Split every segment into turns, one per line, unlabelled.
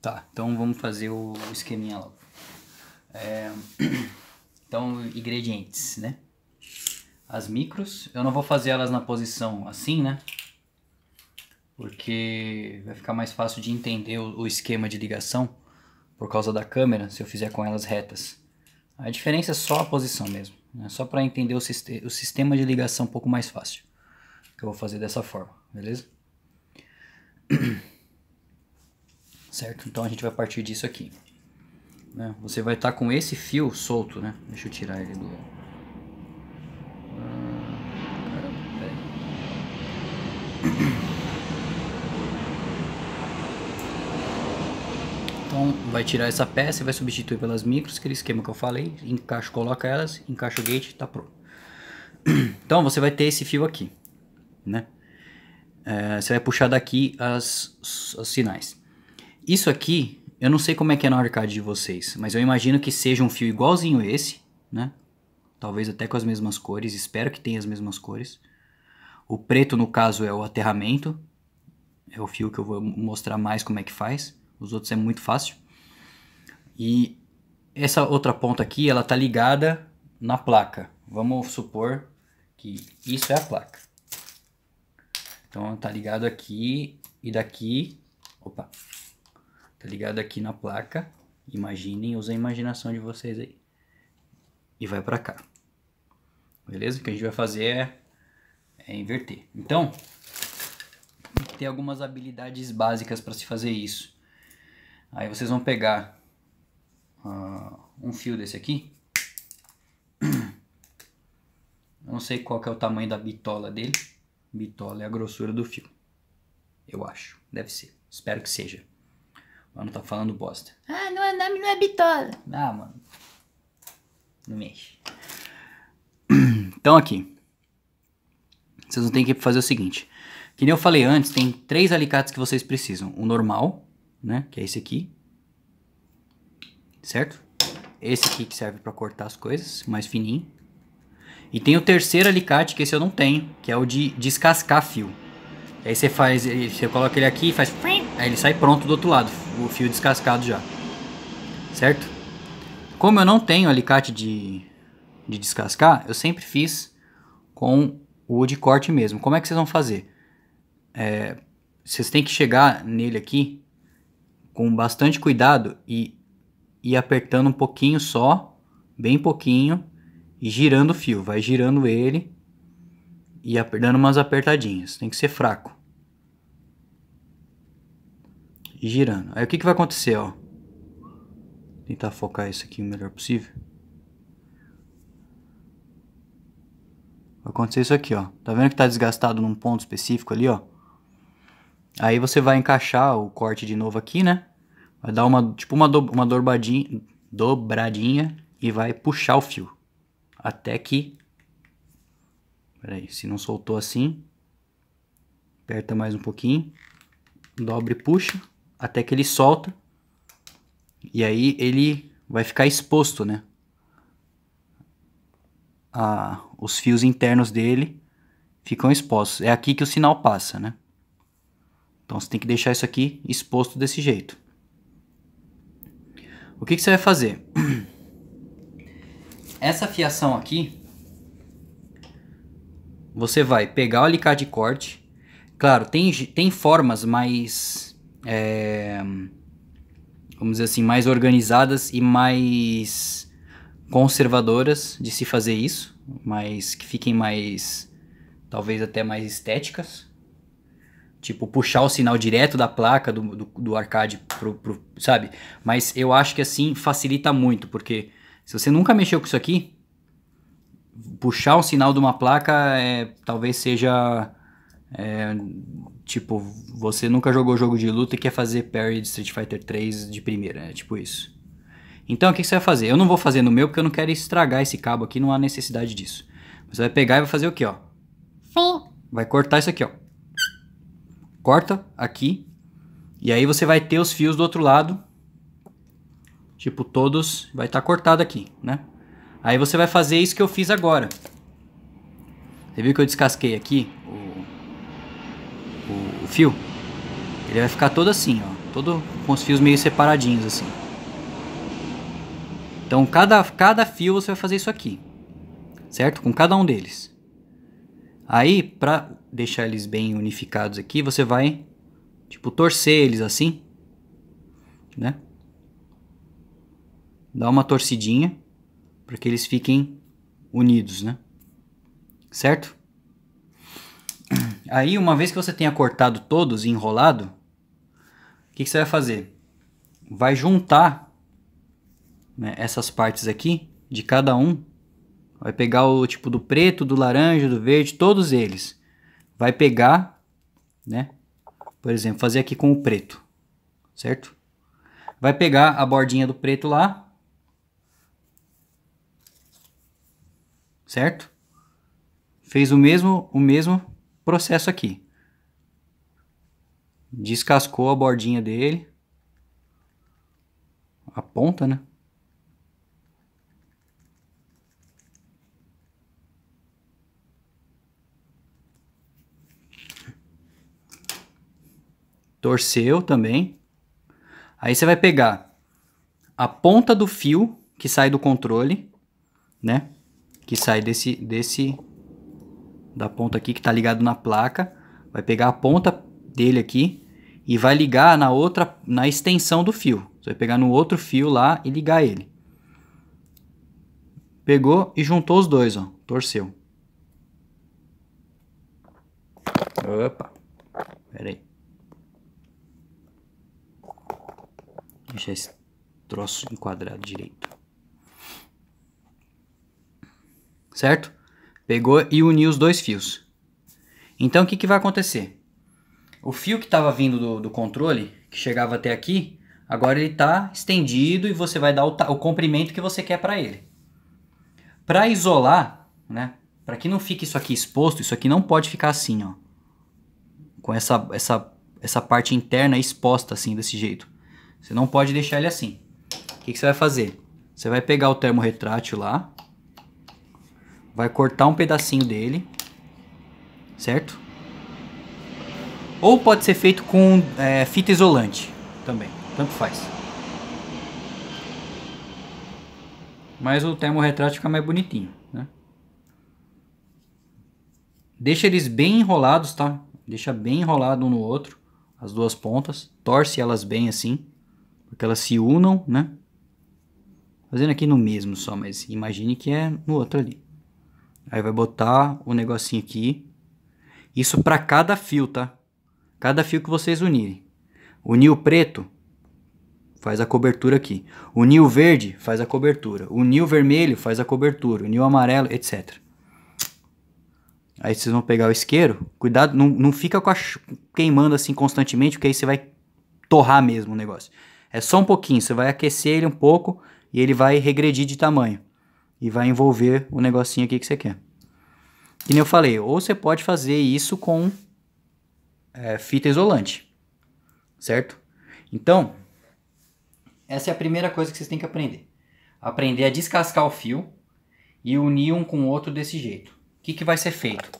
Tá, então vamos fazer o esqueminha logo. É... Então, ingredientes, né? As micros, eu não vou fazer elas na posição assim, né? Porque vai ficar mais fácil de entender o esquema de ligação por causa da câmera, se eu fizer com elas retas. A diferença é só a posição mesmo, né? Só para entender o, sist o sistema de ligação um pouco mais fácil. Que eu vou fazer dessa forma, beleza? certo? Então a gente vai partir disso aqui. Né? Você vai estar tá com esse fio solto, né? Deixa eu tirar ele do... Então vai tirar essa peça e vai substituir pelas micros, aquele esquema que eu falei, encaixa, coloca elas, encaixa o gate, tá pronto. Então você vai ter esse fio aqui, né? É, você vai puxar daqui as, as sinais. Isso aqui, eu não sei como é que é na arcade de vocês, mas eu imagino que seja um fio igualzinho esse, né? Talvez até com as mesmas cores, espero que tenha as mesmas cores. O preto, no caso, é o aterramento. É o fio que eu vou mostrar mais como é que faz. Os outros é muito fácil. E essa outra ponta aqui, ela tá ligada na placa. Vamos supor que isso é a placa. Então tá ligado aqui e daqui. Opa tá ligado? Aqui na placa. Imaginem, usem a imaginação de vocês aí. E vai para cá. Beleza? O que a gente vai fazer é, é inverter. Então, tem que ter algumas habilidades básicas para se fazer isso. Aí vocês vão pegar uh, um fio desse aqui. Eu não sei qual é o tamanho da bitola dele. Bitola é a grossura do fio. Eu acho. Deve ser. Espero que seja. Mano tá falando bosta. Ah, é, não é não é bitola. Ah, mano. Não mexe. Então aqui. Vocês vão ter que fazer o seguinte. Que nem eu falei antes, tem três alicates que vocês precisam. O normal, né? Que é esse aqui. Certo? Esse aqui que serve pra cortar as coisas, mais fininho. E tem o terceiro alicate, que esse eu não tenho, que é o de descascar fio. Aí você faz, você coloca ele aqui e faz... Aí ele sai pronto do outro lado, o fio descascado já. Certo? Como eu não tenho alicate de, de descascar, eu sempre fiz com o de corte mesmo. Como é que vocês vão fazer? É, vocês têm que chegar nele aqui com bastante cuidado e ir apertando um pouquinho só, bem pouquinho, e girando o fio. Vai girando ele e dando umas apertadinhas. Tem que ser fraco girando. Aí o que, que vai acontecer, ó? Tentar focar isso aqui o melhor possível. Vai acontecer isso aqui, ó. Tá vendo que tá desgastado num ponto específico ali, ó? Aí você vai encaixar o corte de novo aqui, né? Vai dar uma, tipo uma, do, uma dobradinha, dobradinha e vai puxar o fio. Até que... Peraí, se não soltou assim... Aperta mais um pouquinho. Dobre e puxa até que ele solta. E aí ele vai ficar exposto, né? A, os fios internos dele ficam expostos. É aqui que o sinal passa, né? Então você tem que deixar isso aqui exposto desse jeito. O que, que você vai fazer? Essa fiação aqui, você vai pegar o alicate de corte. Claro, tem, tem formas mais é, vamos dizer assim, mais organizadas e mais conservadoras de se fazer isso, mas que fiquem mais, talvez até mais estéticas. Tipo, puxar o sinal direto da placa do, do, do arcade pro, pro, sabe? Mas eu acho que assim facilita muito, porque se você nunca mexeu com isso aqui, puxar o sinal de uma placa é, talvez seja é, Tipo, você nunca jogou jogo de luta e quer fazer parry de Street Fighter 3 de primeira, né? tipo isso. Então, o que, que você vai fazer? Eu não vou fazer no meu porque eu não quero estragar esse cabo aqui, não há necessidade disso. Você vai pegar e vai fazer o quê, ó? Vai cortar isso aqui, ó. Corta aqui. E aí você vai ter os fios do outro lado. Tipo, todos... Vai estar tá cortado aqui, né? Aí você vai fazer isso que eu fiz agora. Você viu que eu descasquei aqui o o fio, ele vai ficar todo assim, ó, todo com os fios meio separadinhos assim. Então cada, cada fio você vai fazer isso aqui, certo? Com cada um deles. Aí, para deixar eles bem unificados aqui, você vai, tipo, torcer eles assim, né? Dá uma torcidinha para que eles fiquem unidos, né? Certo? Aí, uma vez que você tenha cortado todos e enrolado, o que, que, você vai fazer? Vai juntar né, essas partes aqui de cada um. Vai pegar o tipo do preto, do laranja, do verde, todos eles. Vai pegar, né? Por exemplo, fazer aqui com o preto, certo? Vai pegar a bordinha do preto lá. Certo? Fez o mesmo, o mesmo processo aqui. Descascou a bordinha dele. A ponta, né? Torceu também. Aí você vai pegar a ponta do fio que sai do controle, né? Que sai desse, desse da ponta aqui que está ligado na placa, vai pegar a ponta dele aqui e vai ligar na outra, na extensão do fio. Você vai pegar no outro fio lá e ligar ele. Pegou e juntou os dois, ó, torceu. Opa, pera aí. Deixa esse troço enquadrado direito. Certo? Pegou e uniu os dois fios. Então o que, que vai acontecer? O fio que estava vindo do, do, controle, que chegava até aqui, agora ele está estendido e você vai dar o, o comprimento que você quer para ele. Para isolar, né, para que não fique isso aqui exposto, isso aqui não pode ficar assim, ó, com essa, essa, essa parte interna exposta assim, desse jeito. Você não pode deixar ele assim. O que, que você vai fazer? Você vai pegar o termo retrátil lá, Vai cortar um pedacinho dele. Certo? Ou pode ser feito com é, fita isolante também. Tanto faz. Mas o termorretrato fica mais bonitinho, né? Deixa eles bem enrolados, tá? Deixa bem enrolado um no outro, as duas pontas. Torce elas bem assim, porque elas se unam, né? Fazendo aqui no mesmo só, mas imagine que é no outro ali. Aí vai botar o negocinho aqui. Isso para cada fio, tá? Cada fio que vocês unirem. Unir o preto, faz a cobertura aqui. Unir o verde, faz a cobertura. Unir o vermelho, faz a cobertura. Unir o amarelo, etc. Aí vocês vão pegar o isqueiro. Cuidado, não, não fica com a queimando assim constantemente, porque aí você vai torrar mesmo o negócio. É só um pouquinho, você vai aquecer ele um pouco e ele vai regredir de tamanho e vai envolver o negocinho aqui que você quer. Que nem eu falei, ou você pode fazer isso com é, fita isolante, certo? Então, essa é a primeira coisa que vocês têm que aprender. Aprender a descascar o fio e unir um com o outro desse jeito. O que, que vai ser feito?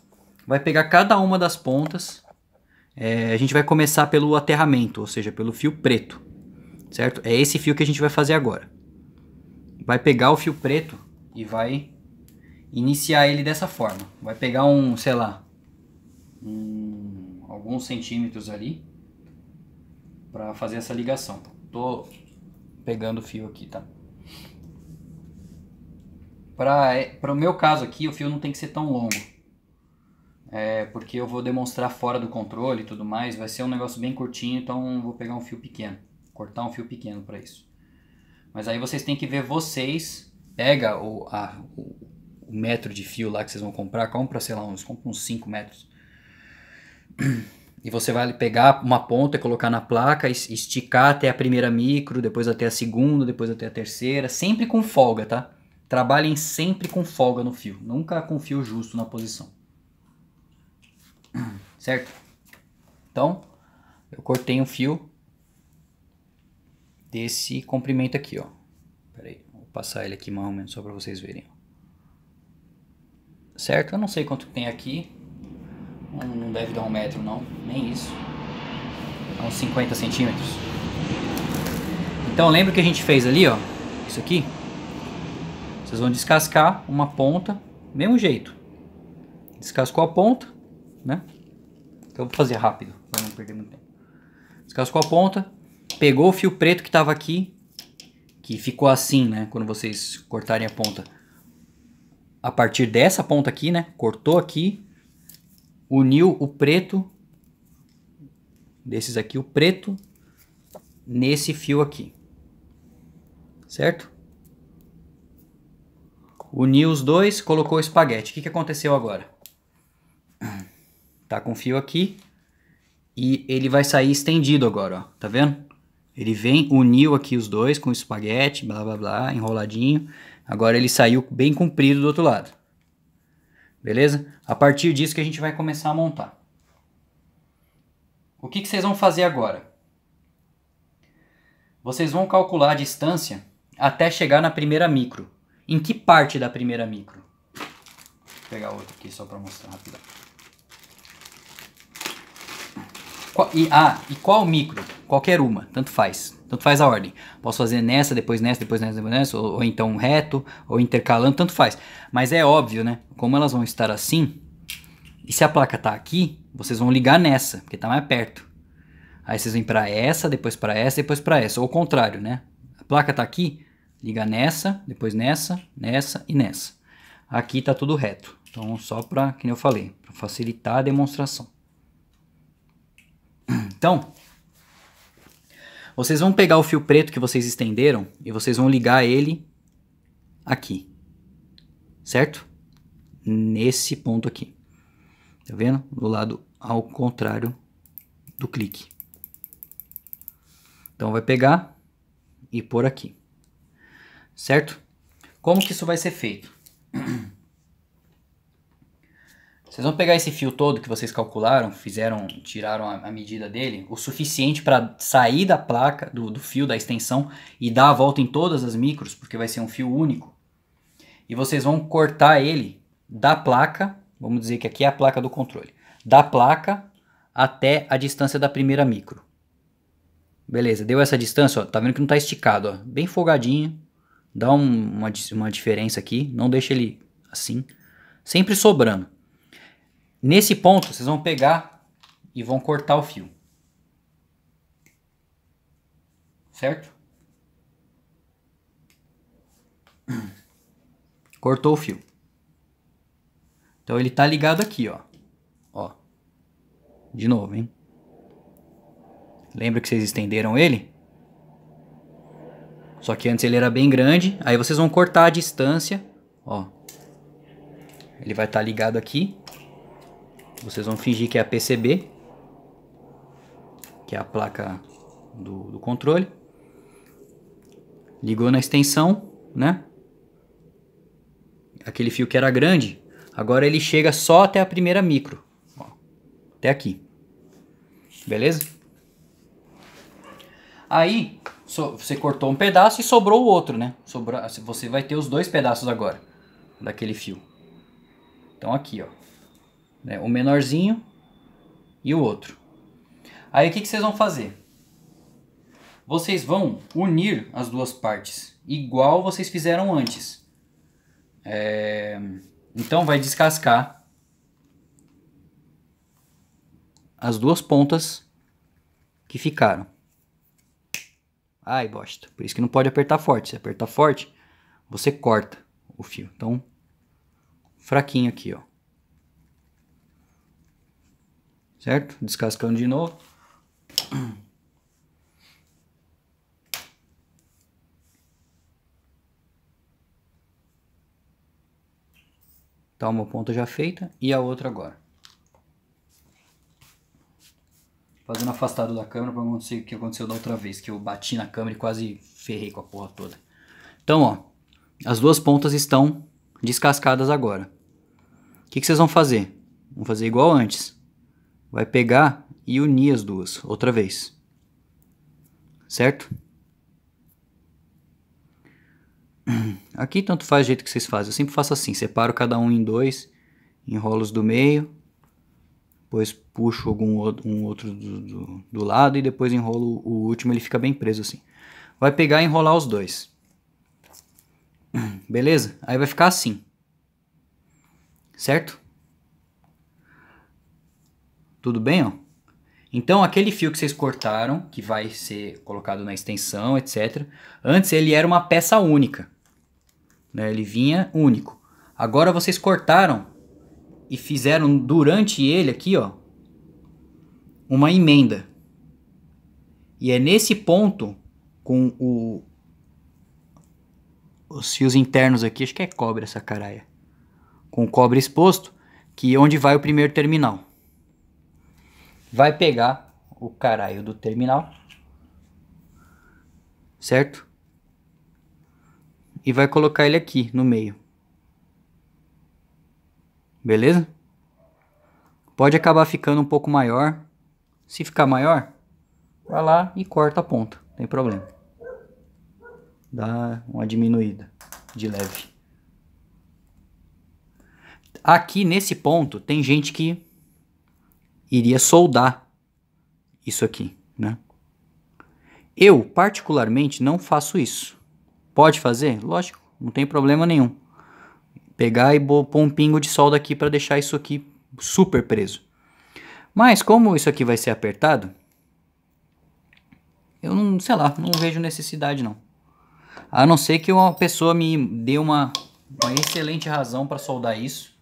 Vai pegar cada uma das pontas, é, a gente vai começar pelo aterramento, ou seja, pelo fio preto, certo? É esse fio que a gente vai fazer agora. Vai pegar o fio preto e vai iniciar ele dessa forma. Vai pegar um, sei lá, um, alguns centímetros ali para fazer essa ligação. Tô pegando o fio aqui, tá? Para é, o meu caso aqui, o fio não tem que ser tão longo. É, porque eu vou demonstrar fora do controle e tudo mais, vai ser um negócio bem curtinho, então vou pegar um fio pequeno, cortar um fio pequeno para isso. Mas aí vocês têm que ver vocês pega o, a, o, metro de fio lá que vocês vão comprar, compra, sei lá, uns, uns 5 metros. E você vai pegar uma ponta, e colocar na placa, esticar até a primeira micro, depois até a segunda, depois até a terceira, sempre com folga, tá? Trabalhem sempre com folga no fio, nunca com fio justo na posição. Certo? Então, eu cortei um fio desse comprimento aqui, ó passar ele aqui mais ou menos só para vocês verem. Certo? Eu não sei quanto tem aqui. Não, não deve dar um metro não, nem isso. É uns 50 centímetros. Então lembra o que a gente fez ali, ó? Isso aqui. Vocês vão descascar uma ponta, mesmo jeito. Descascou a ponta, né? Então vou fazer rápido, para não perder muito tempo. Descascou a ponta, pegou o fio preto que estava aqui, que ficou assim, né? Quando vocês cortarem a ponta. A partir dessa ponta aqui, né? Cortou aqui, uniu o preto, desses aqui, o preto, nesse fio aqui. Certo? Uniu os dois, colocou o espaguete. O que, que aconteceu agora? Tá com fio aqui e ele vai sair estendido agora, ó. Tá vendo? Ele vem, uniu aqui os dois com espaguete, blá blá blá, enroladinho. Agora ele saiu bem comprido do outro lado. Beleza? A partir disso que a gente vai começar a montar. O que, que vocês vão fazer agora? Vocês vão calcular a distância até chegar na primeira micro. Em que parte da primeira micro? Vou pegar outra aqui só para mostrar rápido. E, ah, e qual micro? qualquer uma, tanto faz. Tanto faz a ordem. Posso fazer nessa, depois nessa, depois nessa, depois nessa, ou, ou então reto, ou intercalando, tanto faz. Mas é óbvio, né? Como elas vão estar assim, e se a placa tá aqui, vocês vão ligar nessa, porque tá mais perto. Aí vocês vêm para essa, depois para essa, depois para essa, ou o contrário, né? A placa tá aqui, liga nessa, depois nessa, nessa e nessa. Aqui tá tudo reto. Então só para, que eu falei, para facilitar a demonstração. Então, vocês vão pegar o fio preto que vocês estenderam e vocês vão ligar ele aqui. Certo? Nesse ponto aqui. Tá vendo? Do lado ao contrário do clique. Então vai pegar e pôr aqui. Certo? Como que isso vai ser feito? Vocês vão pegar esse fio todo que vocês calcularam, fizeram, tiraram a, a medida dele, o suficiente para sair da placa, do, do fio, da extensão e dar a volta em todas as micros, porque vai ser um fio único. E vocês vão cortar ele da placa, vamos dizer que aqui é a placa do controle, da placa até a distância da primeira micro. Beleza, deu essa distância, ó, tá vendo que não tá esticado, ó, bem folgadinho, dá um, uma, uma diferença aqui, não deixa ele assim, sempre sobrando. Nesse ponto, vocês vão pegar e vão cortar o fio. Certo? Cortou o fio. Então ele tá ligado aqui, ó. Ó. De novo, hein? Lembra que vocês estenderam ele? Só que antes ele era bem grande. Aí vocês vão cortar a distância, ó. Ele vai estar tá ligado aqui. Vocês vão fingir que é a PCB, que é a placa do, do controle. Ligou na extensão, né? Aquele fio que era grande, agora ele chega só até a primeira micro. Ó, até aqui. Beleza? Aí, so, você cortou um pedaço e sobrou o outro, né? Sobrou. você vai ter os dois pedaços agora, daquele fio. Então aqui, ó. Né? O menorzinho e o outro. Aí o que, que vocês vão fazer? Vocês vão unir as duas partes, igual vocês fizeram antes. É... Então vai descascar as duas pontas que ficaram. Ai, bosta. Por isso que não pode apertar forte. Se apertar forte, você corta o fio. Então, fraquinho aqui, ó. certo? Descascando de novo. Tá uma ponta já feita e a outra agora. Fazendo afastado da câmera para não sei o que aconteceu da outra vez, que eu bati na câmera e quase ferrei com a porra toda. Então, ó, as duas pontas estão descascadas agora. O que, que vocês vão fazer? Vão fazer igual antes vai pegar e unir as duas outra vez. Certo? Aqui tanto faz o jeito que vocês fazem. Eu sempre faço assim, separo cada um em dois, enrolo os do meio, depois puxo algum outro, um outro do, do, do lado e depois enrolo o último, ele fica bem preso assim. Vai pegar e enrolar os dois. Beleza? Aí vai ficar assim. Certo? Tudo bem, ó? Então, aquele fio que vocês cortaram, que vai ser colocado na extensão, etc. Antes ele era uma peça única. Né? Ele vinha único. Agora vocês cortaram e fizeram durante ele aqui, ó, uma emenda. E é nesse ponto, com o, os fios internos aqui, acho que é cobre essa caraia, com o cobre exposto, que é onde vai o primeiro terminal vai pegar o caralho do terminal, certo? E vai colocar ele aqui no meio. Beleza? Pode acabar ficando um pouco maior. Se ficar maior, vai lá e corta a ponta, não tem problema. Dá uma diminuída de leve. Aqui nesse ponto tem gente que iria soldar isso aqui, né? Eu, particularmente, não faço isso. Pode fazer? Lógico, não tem problema nenhum. Pegar e pôr um pingo de solda aqui para deixar isso aqui super preso. Mas como isso aqui vai ser apertado, eu não, sei lá, não vejo necessidade não. A não ser que uma pessoa me dê uma, uma excelente razão para soldar isso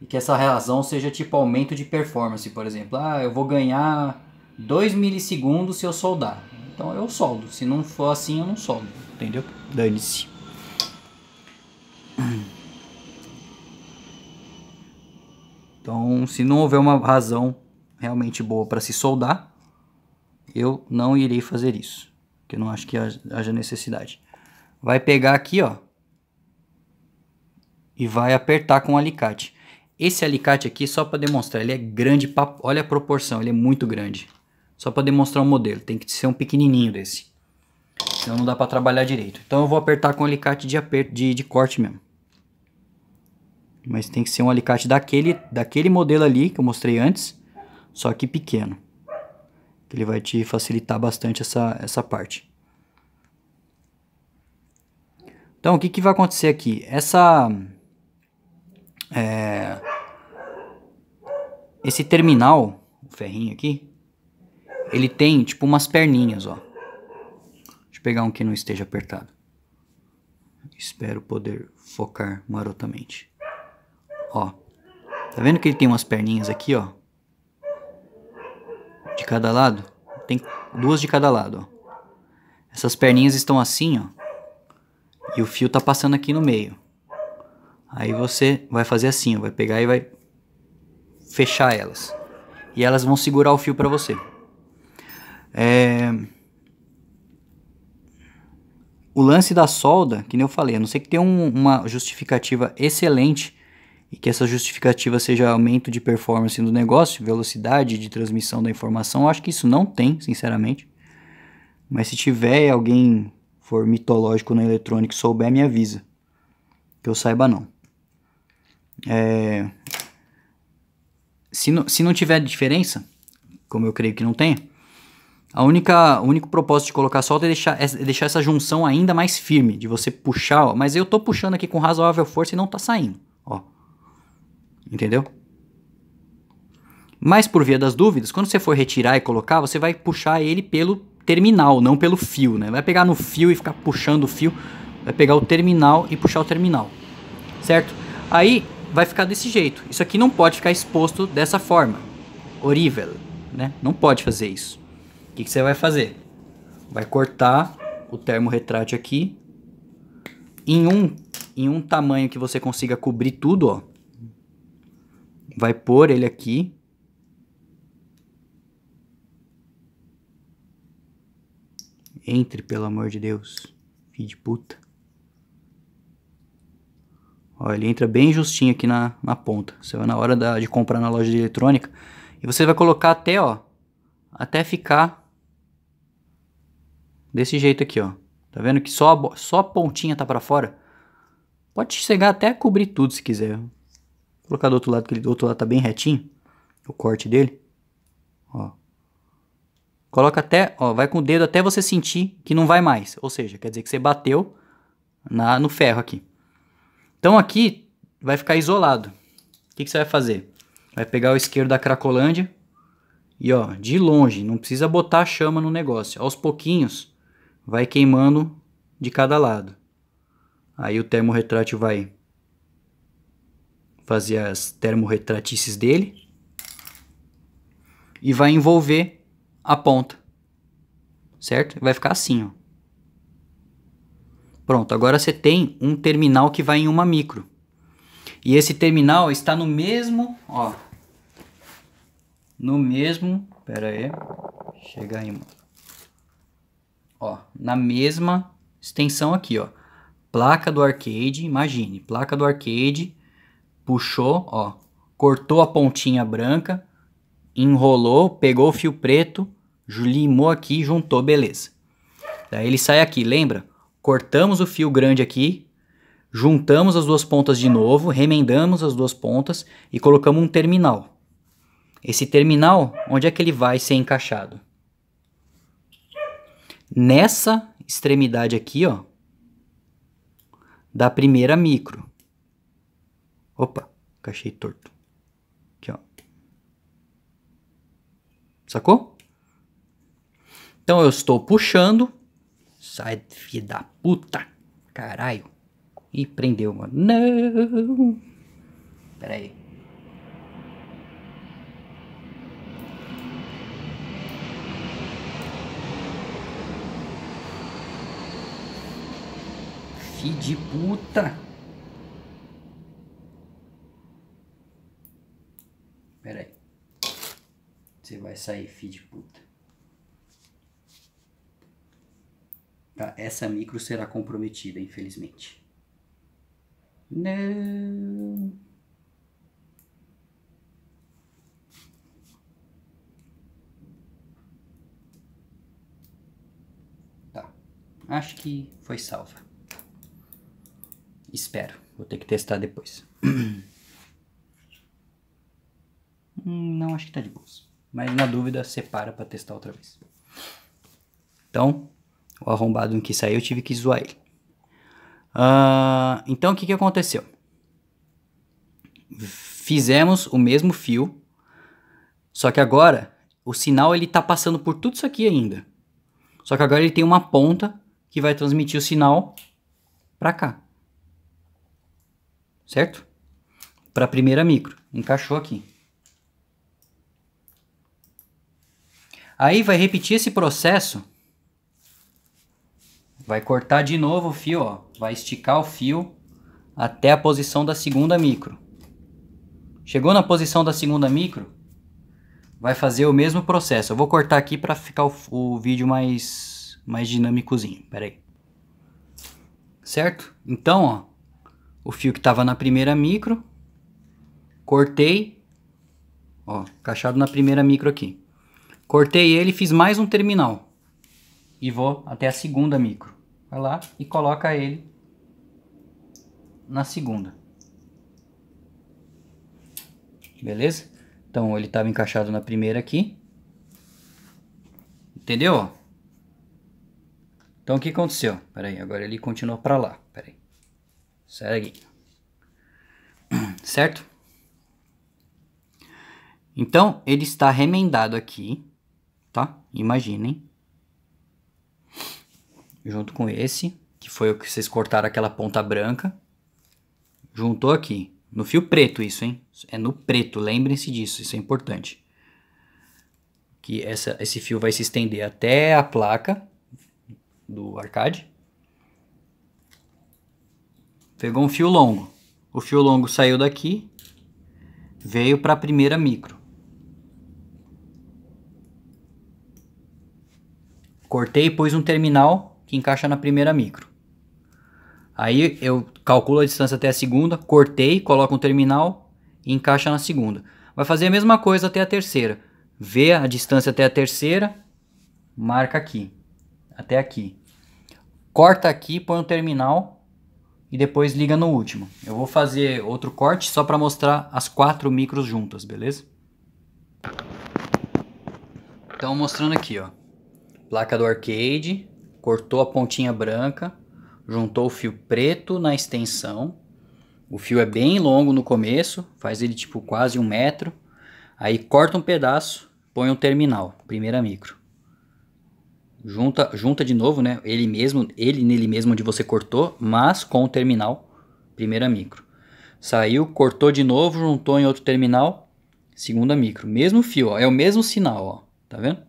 e que essa razão seja tipo aumento de performance, por exemplo. Ah, eu vou ganhar 2 milissegundos se eu soldar. Então eu soldo. Se não for assim, eu não soldo. Entendeu? Dane-se. Então, se não houver uma razão realmente boa para se soldar, eu não irei fazer isso. Porque eu não acho que haja necessidade. Vai pegar aqui, ó. E vai apertar com o alicate. Esse alicate aqui, só para demonstrar, ele é grande, pra, olha a proporção, ele é muito grande. Só para demonstrar o um modelo, tem que ser um pequenininho desse. Senão não dá para trabalhar direito. Então eu vou apertar com o alicate de, aperto, de, de corte mesmo. Mas tem que ser um alicate daquele, daquele modelo ali que eu mostrei antes, só que pequeno. Ele vai te facilitar bastante essa, essa parte. Então, o que, que vai acontecer aqui? Essa, é, esse terminal, o ferrinho aqui, ele tem tipo umas perninhas, ó. Deixa eu pegar um que não esteja apertado. Espero poder focar marotamente. Ó, tá vendo que ele tem umas perninhas aqui, ó? De cada lado? Tem duas de cada lado, ó. Essas perninhas estão assim, ó. E o fio tá passando aqui no meio. Aí você vai fazer assim, vai pegar e vai fechar elas. E elas vão segurar o fio para você. É... O lance da solda, que nem eu falei, a não ser que tenha um, uma justificativa excelente e que essa justificativa seja aumento de performance do negócio, velocidade de transmissão da informação, acho que isso não tem, sinceramente. Mas se tiver alguém for mitológico na eletrônica e souber, me avisa. Que eu saiba não. É, se, não, se não tiver diferença, como eu creio que não tenha, a única, o único propósito de colocar solta é deixar, é deixar essa junção ainda mais firme, de você puxar, ó, mas eu tô puxando aqui com razoável força e não tá saindo, ó. Entendeu? Mas por via das dúvidas, quando você for retirar e colocar, você vai puxar ele pelo terminal, não pelo fio, né? Vai pegar no fio e ficar puxando o fio, vai pegar o terminal e puxar o terminal, certo? Aí vai ficar desse jeito. Isso aqui não pode ficar exposto dessa forma. Horrível, né? Não pode fazer isso. O que, que você vai fazer? Vai cortar o termorretrátil aqui em um, em um tamanho que você consiga cobrir tudo, ó. Vai pôr ele aqui. Entre, pelo amor de Deus. Filho de puta. Ó, ele entra bem justinho aqui na, na ponta. Você vai na hora da, de comprar na loja de eletrônica. E você vai colocar até, ó. Até ficar desse jeito aqui, ó. Tá vendo que só a, só a pontinha tá pra fora? Pode chegar até cobrir tudo se quiser. Vou colocar do outro lado, que do outro lado tá bem retinho. O corte dele. Ó. Coloca até, ó, vai com o dedo até você sentir que não vai mais. Ou seja, quer dizer que você bateu na, no ferro aqui. Então aqui vai ficar isolado. O que, que você vai fazer? Vai pegar o isqueiro da Cracolândia e ó, de longe, não precisa botar a chama no negócio. Aos pouquinhos vai queimando de cada lado. Aí o termorretrátil vai fazer as termorretratices dele e vai envolver a ponta, certo? Vai ficar assim, ó. Pronto, agora você tem um terminal que vai em uma micro. E esse terminal está no mesmo, ó. No mesmo, pera aí. Chega aí, mano. Ó, na mesma extensão aqui, ó. Placa do arcade, imagine, placa do arcade puxou, ó, cortou a pontinha branca, enrolou, pegou o fio preto, limou aqui, juntou, beleza. Daí ele sai aqui, lembra? cortamos o fio grande aqui, juntamos as duas pontas de novo, remendamos as duas pontas e colocamos um terminal. Esse terminal, onde é que ele vai ser encaixado? Nessa extremidade aqui, ó, da primeira micro. Opa, encaixei torto. Aqui, ó. Sacou? Então eu estou puxando Sai, filho da puta! Caralho! E prendeu, mano. Não! Pera aí. Fi de puta! Pera aí. Você vai sair, fi de puta. tá? Essa micro será comprometida, infelizmente. Não. Tá. Acho que foi salva. Espero. Vou ter que testar depois. Hum, não acho que tá de boas. Mas na dúvida, separa para testar outra vez. Então, o arrombado em que saiu, eu tive que zoar ele. Uh, então, o que, que aconteceu? Fizemos o mesmo fio, só que agora o sinal ele está passando por tudo isso aqui ainda. Só que agora ele tem uma ponta que vai transmitir o sinal para cá. Certo? Para a primeira micro. Encaixou aqui. Aí vai repetir esse processo Vai cortar de novo o fio, ó. Vai esticar o fio até a posição da segunda micro. Chegou na posição da segunda micro, vai fazer o mesmo processo. Eu vou cortar aqui para ficar o, o, vídeo mais, mais dinâmicozinho. Pera aí. Certo? Então, ó, o fio que estava na primeira micro, cortei, ó, encaixado na primeira micro aqui. Cortei ele, fiz mais um terminal e vou até a segunda micro. Vai lá e coloca ele na segunda. Beleza? Então ele estava encaixado na primeira aqui. Entendeu? Então o que aconteceu? Pera aí, agora ele continuou para lá. Pera aí. Segue. Certo? Então ele está remendado aqui, tá? Imaginem junto com esse, que foi o que vocês cortaram aquela ponta branca. Juntou aqui, no fio preto isso, hein? É no preto, lembrem-se disso, isso é importante. Que essa, esse fio vai se estender até a placa do arcade. Pegou um fio longo. O fio longo saiu daqui, veio para a primeira micro. Cortei e pus um terminal que encaixa na primeira micro. Aí eu calculo a distância até a segunda, cortei, coloco um terminal e encaixa na segunda. Vai fazer a mesma coisa até a terceira. Vê a distância até a terceira, marca aqui, até aqui. Corta aqui, põe um terminal e depois liga no último. Eu vou fazer outro corte só para mostrar as quatro micros juntas, beleza? Então mostrando aqui, ó. Placa do arcade, cortou a pontinha branca, juntou o fio preto na extensão. O fio é bem longo no começo, faz ele tipo quase um metro. Aí corta um pedaço, põe um terminal, primeira micro. Junta, junta de novo, né? Ele mesmo, ele nele mesmo onde você cortou, mas com o terminal, primeira micro. Saiu, cortou de novo, juntou em outro terminal, segunda micro. Mesmo fio, ó, é o mesmo sinal, ó, tá vendo?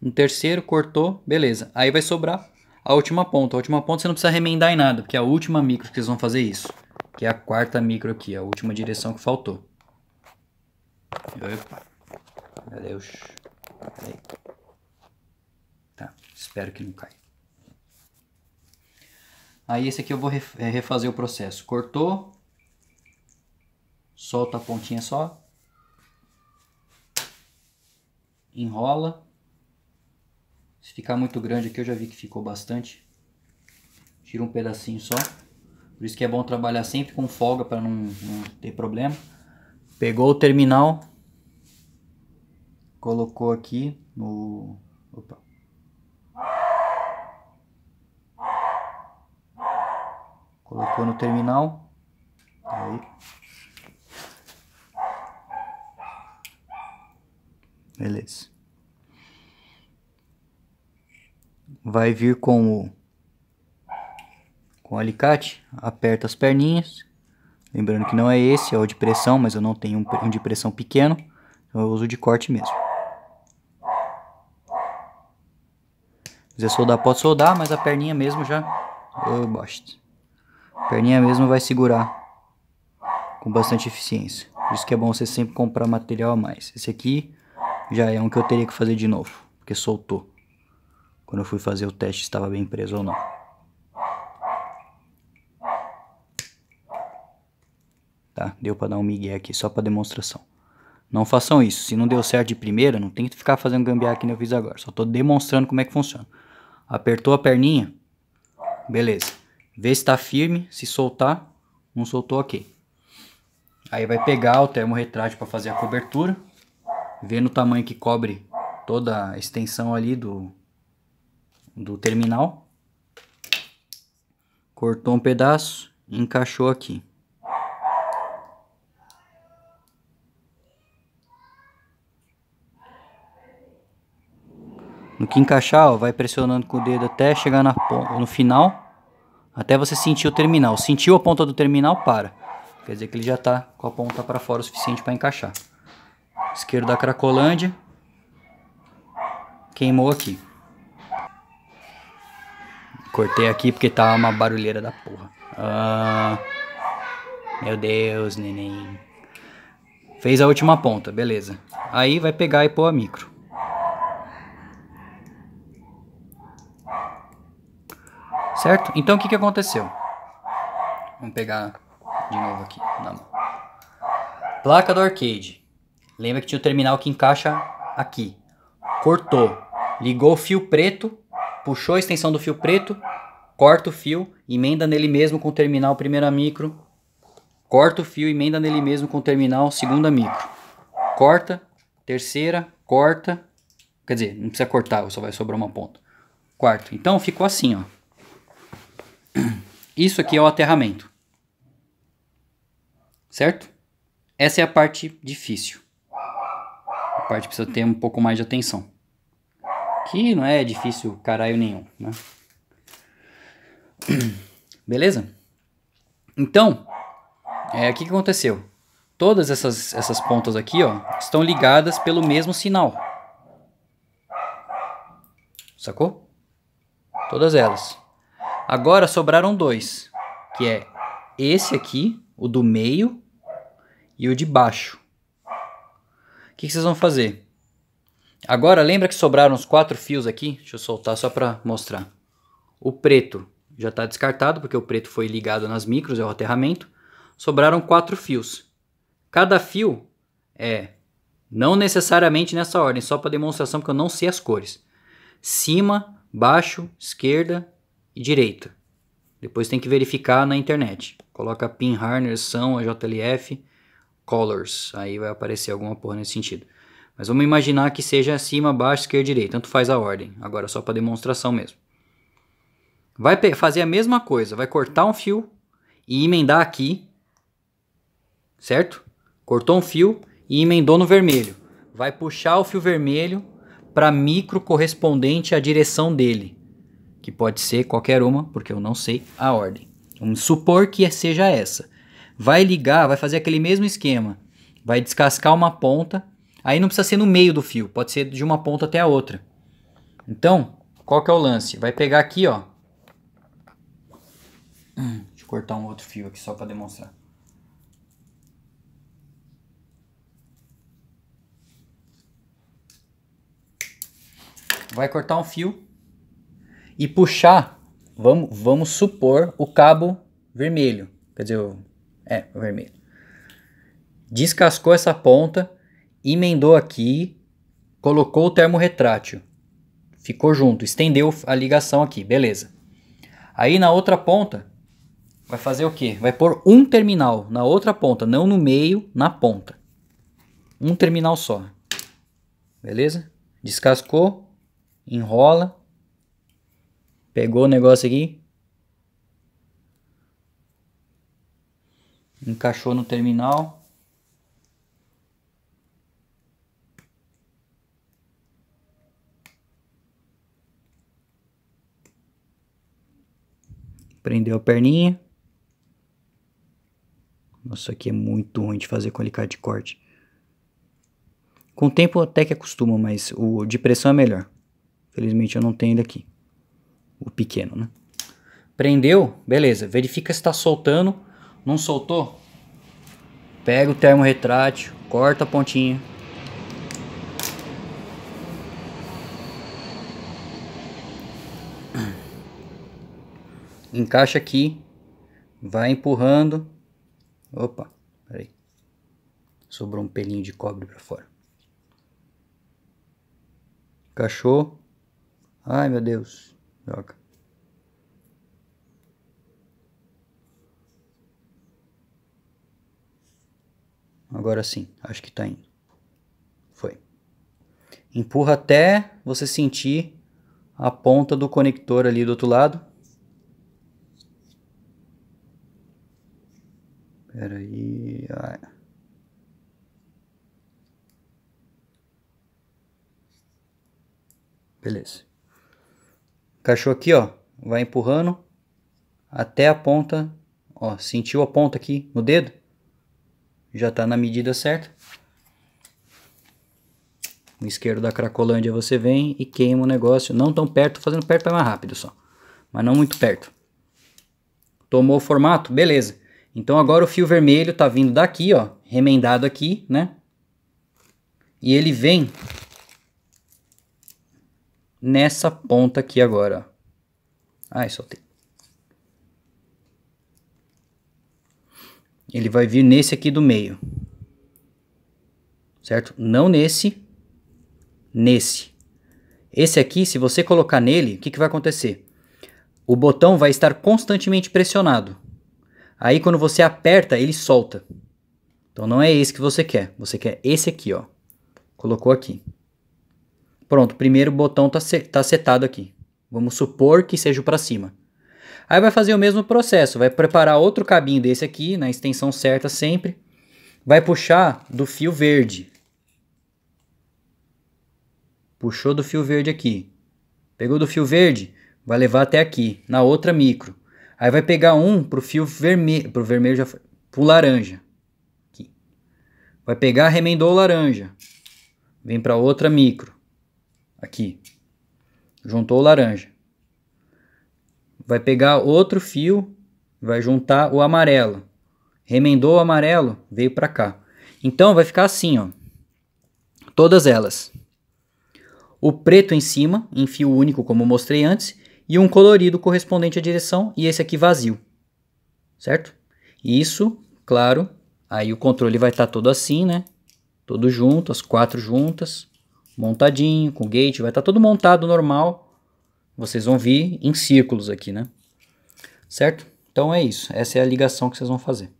No terceiro, cortou, beleza. Aí vai sobrar a última ponta. A última ponta você não precisa remendar em nada, porque é a última micro que eles vão fazer isso. Que é a quarta micro aqui, a última direção que faltou. Opa. Meu Deus. Tá, espero que não caia. Aí esse aqui eu vou é, refazer o processo. Cortou. Solta a pontinha só. Enrola. Se ficar muito grande aqui, eu já vi que ficou bastante. Tira um pedacinho só. Por isso que é bom trabalhar sempre com folga para não, não ter problema. Pegou o terminal. Colocou aqui no... Opa. Colocou no terminal. Aí. Beleza. vai vir com o, com o alicate, aperta as perninhas. Lembrando que não é esse, é o de pressão, mas eu não tenho um, um de pressão pequeno, então eu uso de corte mesmo. Se quiser soldar, pode soldar, mas a perninha mesmo já eu gosto. A perninha mesmo vai segurar com bastante eficiência. Por isso que é bom você sempre comprar material a mais. Esse aqui já é um que eu teria que fazer de novo, porque soltou. Quando eu fui fazer o teste, estava bem preso ou não. Tá? Deu para dar um migué aqui, só para demonstração. Não façam isso. Se não deu certo de primeira, não tem que ficar fazendo gambiarra que eu fiz agora. Só estou demonstrando como é que funciona. Apertou a perninha, beleza. Vê se está firme, se soltar, não soltou, ok. Aí vai pegar o termorretrátil para fazer a cobertura. Vê no tamanho que cobre toda a extensão ali do, do terminal. Cortou um pedaço, encaixou aqui. No que encaixar, ó, vai pressionando com o dedo até chegar na no final, até você sentir o terminal. Sentiu a ponta do terminal, para. Quer dizer que ele já está com a ponta para fora o suficiente para encaixar. Esquerdo da Cracolândia. Queimou aqui. Cortei aqui porque tava uma barulheira da porra. Ah, meu Deus, neném. Fez a última ponta, beleza. Aí vai pegar e pôr a micro. Certo? Então o que, que aconteceu? Vamos pegar de novo aqui. na mão. Placa do arcade. Lembra que tinha o terminal que encaixa aqui. Cortou. Ligou o fio preto puxou a extensão do fio preto, corta o fio, emenda nele mesmo com o terminal primeira micro, corta o fio, emenda nele mesmo com o terminal segunda micro, corta, terceira, corta, quer dizer, não precisa cortar, só vai sobrar uma ponta, quarto. Então ficou assim, ó. Isso aqui é o aterramento, certo? Essa é a parte difícil. A parte precisa ter um pouco mais de atenção. Que não é difícil caralho nenhum, né? Beleza? Então, é, o que, que aconteceu? Todas essas, essas pontas aqui, ó, estão ligadas pelo mesmo sinal. Sacou? Todas elas. Agora sobraram dois, que é esse aqui, o do meio e o de baixo. O que, que vocês vão fazer? Agora, lembra que sobraram os quatro fios aqui? Deixa eu soltar só para mostrar. O preto já está descartado, porque o preto foi ligado nas micros, é o aterramento. Sobraram quatro fios. Cada fio é, não necessariamente nessa ordem, só para demonstração, porque eu não sei as cores. Cima, baixo, esquerda e direita. Depois tem que verificar na internet. Coloca pin harness, São, a JLF, Colors. Aí vai aparecer alguma porra nesse sentido. Mas vamos imaginar que seja acima, baixo, esquerda, direita. Tanto faz a ordem. Agora só para demonstração mesmo. Vai fazer a mesma coisa. Vai cortar um fio e emendar aqui. Certo? Cortou um fio e emendou no vermelho. Vai puxar o fio vermelho para micro correspondente à direção dele. Que pode ser qualquer uma, porque eu não sei a ordem. Vamos supor que seja essa. Vai ligar, vai fazer aquele mesmo esquema. Vai descascar uma ponta Aí não precisa ser no meio do fio, pode ser de uma ponta até a outra. Então, qual que é o lance? Vai pegar aqui, ó. Hum, deixa eu cortar um outro fio aqui só para demonstrar. Vai cortar um fio e puxar, vamos, vamos supor, o cabo vermelho. Quer dizer, é, o vermelho. Descascou essa ponta, emendou aqui, colocou o termo retrátil, ficou junto, estendeu a ligação aqui, beleza. Aí na outra ponta, vai fazer o quê? Vai pôr um terminal na outra ponta, não no meio, na ponta. Um terminal só. Beleza? Descascou, enrola, pegou o negócio aqui, encaixou no terminal. Prendeu a perninha. Nossa, aqui é muito ruim de fazer com alicate de corte. Com o tempo até que acostuma, mas o de pressão é melhor. Felizmente eu não tenho ele aqui. O pequeno, né? Prendeu, beleza. Verifica se está soltando. Não soltou? Pega o termo retrátil, corta a pontinha, encaixa aqui, vai empurrando. Opa, peraí. Sobrou um pelinho de cobre para fora. Encaixou. Ai, meu Deus. Droga. Agora sim, acho que tá indo. Foi. Empurra até você sentir a ponta do conector ali do outro lado. Pera aí. Ai. Beleza. Encaixou aqui, ó. Vai empurrando até a ponta. Ó, sentiu a ponta aqui no dedo? Já tá na medida certa. O esquerdo da Cracolândia você vem e queima o negócio. Não tão perto, fazendo perto é mais rápido só. Mas não muito perto. Tomou o formato? Beleza. Então agora o fio vermelho está vindo daqui, ó, remendado aqui, né? E ele vem nessa ponta aqui agora. Ai, soltei. Ele vai vir nesse aqui do meio. Certo? Não nesse, nesse. Esse aqui, se você colocar nele, o que, que vai acontecer? O botão vai estar constantemente pressionado. Aí quando você aperta, ele solta. Então não é esse que você quer. Você quer esse aqui, ó. Colocou aqui. Pronto, primeiro botão tá, tá setado aqui. Vamos supor que seja para cima. Aí vai fazer o mesmo processo, vai preparar outro cabinho desse aqui, na extensão certa sempre. Vai puxar do fio verde. Puxou do fio verde aqui. Pegou do fio verde, vai levar até aqui, na outra micro. Aí vai pegar um pro fio vermelho, pro vermelho já foi, pro laranja. Aqui. Vai pegar, remendou o laranja. Vem para outra micro. Aqui. Juntou o laranja. Vai pegar outro fio, vai juntar o amarelo. Remendou o amarelo, veio para cá. Então vai ficar assim, ó. Todas elas. O preto em cima, em fio único, como mostrei antes, e um colorido correspondente à direção e esse aqui vazio, certo? Isso, claro, aí o controle vai estar tá todo assim, né? Todo junto, as quatro juntas, montadinho, com gate, vai estar tá todo montado normal. Vocês vão vir em círculos aqui, né? Certo? Então é isso, essa é a ligação que vocês vão fazer.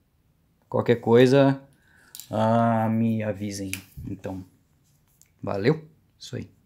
Qualquer coisa, ah, me avisem. Então, valeu, isso aí.